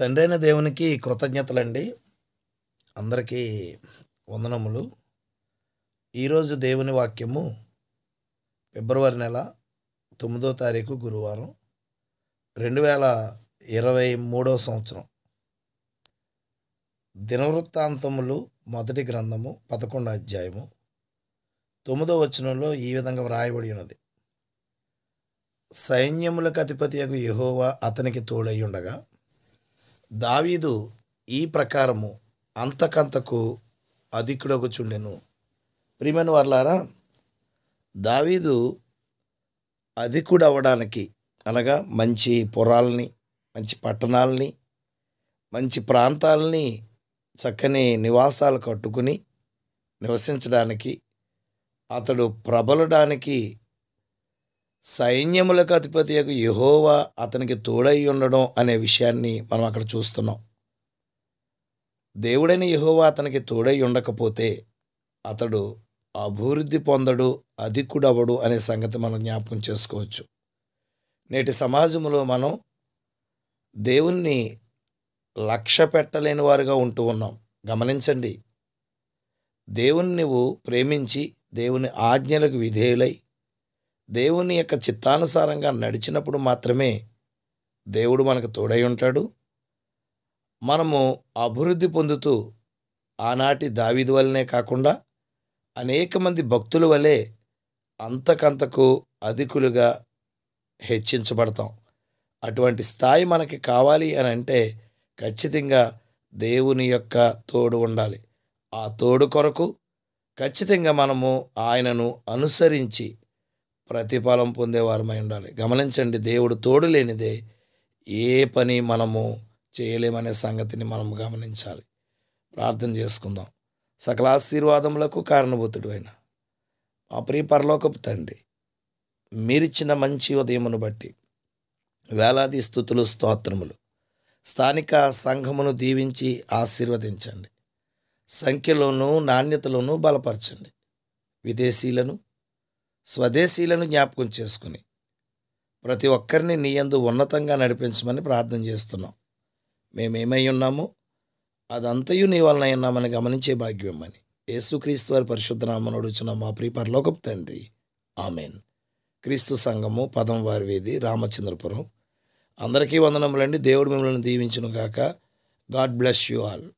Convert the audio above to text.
తండ్రైన దేవునికి కృతజ్ఞతలండి అందరికీ వందనములు ఈరోజు దేవుని వాక్యము ఫిబ్రవరి నెల తొమ్మిదో తారీఖు గురువారం రెండు వేల ఇరవై మూడో సంవత్సరం దినవృత్తాంతములు మొదటి గ్రంథము పదకొండో అధ్యాయము తొమ్మిదో వచనంలో ఈ విధంగా వ్రాయబడి ఉన్నది సైన్యములకు అధిపతి యొక్క యహోవా అతనికి తోడై ఉండగా దావీదు ఈ ప్రకారము అంతకంతకు అధికుడగుచుండెను ప్రియమైన వర్లారా దావీదు అధికుడవడానికి అనగా మంచి పొరాలని మంచి పట్టణాలని మంచి ప్రాంతాలని చక్కని నివాసాలు కట్టుకుని నివసించడానికి అతడు ప్రబలడానికి సైన్యములకు యొక్క యహోవా అతనికి తోడై ఉండడం అనే విషయాన్ని మనం అక్కడ చూస్తున్నాం దేవుడైన యహోవా అతనికి తోడై ఉండకపోతే అతడు అభివృద్ధి పొందడు అధికుడవడు అనే సంగతి మనం జ్ఞాపకం చేసుకోవచ్చు నేటి సమాజంలో మనం దేవుణ్ణి లక్ష్య పెట్టలేని వారుగా ఉంటూ ఉన్నాం గమనించండి దేవుణ్ణి నువ్వు ప్రేమించి దేవుని ఆజ్ఞలకు విధేయులై దేవుని యొక్క చిత్తానుసారంగా నడిచినప్పుడు మాత్రమే దేవుడు మనకు తోడై ఉంటాడు మనము అభివృద్ధి పొందుతూ ఆనాటి దావిది వల్లనే కాకుండా అనేక మంది భక్తుల వలె అంతకంతకు అధికులుగా హెచ్చించబడతాం అటువంటి స్థాయి మనకి కావాలి అని అంటే ఖచ్చితంగా దేవుని యొక్క తోడు ఉండాలి ఆ తోడు కొరకు ఖచ్చితంగా మనము ఆయనను అనుసరించి ప్రతిఫలం పొందేవారమై ఉండాలి గమనించండి దేవుడు తోడు లేనిదే ఏ పని మనము చేయలేమనే సంగతిని మనం గమనించాలి ప్రార్థన చేసుకుందాం సకల ఆశీర్వాదములకు కారణభూతుడు అయిన మా ప్రియ పరలోకపు తండ్రి మీరిచ్చిన మంచి ఉదయమును బట్టి వేలాది స్థుతులు స్తోత్రములు స్థానిక సంఘమును దీవించి ఆశీర్వదించండి సంఖ్యలోనూ నాణ్యతలోనూ బలపరచండి విదేశీలను స్వదేశీలను జ్ఞాపకం చేసుకుని ప్రతి ఒక్కరిని నీయందు ఉన్నతంగా నడిపించమని ప్రార్థన చేస్తున్నాం మేమేమై ఉన్నామో అదంతయు నీ వలన ఉన్నామని గమనించే భాగ్యం అని యేసుక్రీస్తు వారి పరిశుద్ధనామను అడుగుచున్న మా ప్రియ పరలోకపు తండ్రి ఆమెన్ క్రీస్తు సంఘము పదం వారి వీధి రామచంద్రపురం అందరికీ వందనములండి దేవుడు మిమ్మల్ని దీవించును గాక గాడ్ బ్లెస్ యు ఆల్